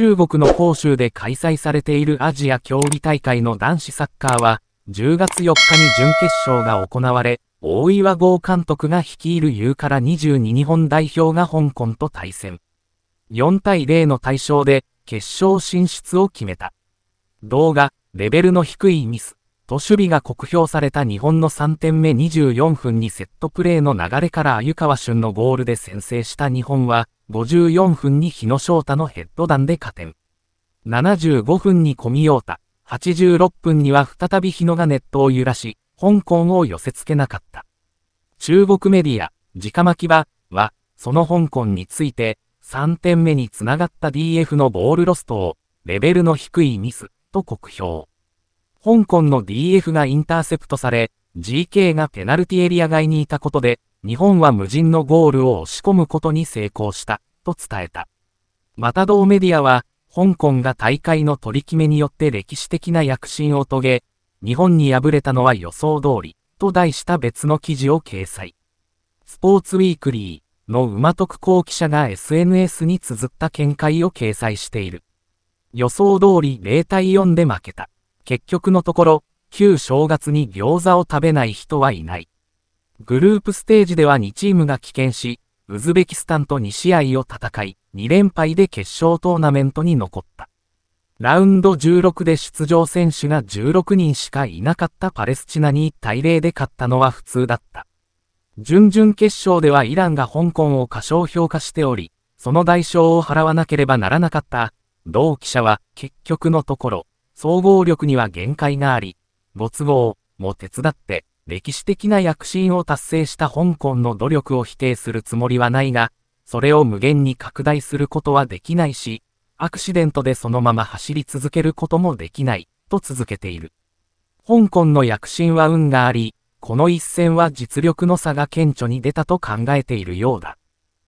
中国の杭州で開催されているアジア競技大会の男子サッカーは、10月4日に準決勝が行われ、大岩剛監督が率いる U から22日本代表が香港と対戦。4対0の対象で、決勝進出を決めた。動画、レベルの低いミス、と守備が酷評された日本の3点目24分にセットプレーの流れから鮎川俊のゴールで先制した日本は、54分に日野翔太のヘッド弾で加点。75分に小見洋太、86分には再び日野がネットを揺らし、香港を寄せ付けなかった。中国メディア、直巻きは、その香港について、3点目につながった DF のボールロストを、レベルの低いミス、と酷評。香港の DF がインターセプトされ、GK がペナルティエリア外にいたことで、日本は無人のゴールを押し込むことに成功した、と伝えた。また同メディアは、香港が大会の取り決めによって歴史的な躍進を遂げ、日本に敗れたのは予想通り、と題した別の記事を掲載。スポーツウィークリーの馬徳公記者が SNS に綴った見解を掲載している。予想通り0対4で負けた。結局のところ、旧正月に餃子を食べない人はいない。グループステージでは2チームが棄権し、ウズベキスタンと2試合を戦い、2連敗で決勝トーナメントに残った。ラウンド16で出場選手が16人しかいなかったパレスチナに1対0で勝ったのは普通だった。準々決勝ではイランが香港を過小評価しており、その代償を払わなければならなかった、同記者は結局のところ、総合力には限界があり、没都も手伝って、歴史的な躍進を達成した香港の努力を否定するつもりはないが、それを無限に拡大することはできないし、アクシデントでそのまま走り続けることもできない、と続けている。香港の躍進は運があり、この一戦は実力の差が顕著に出たと考えているようだ。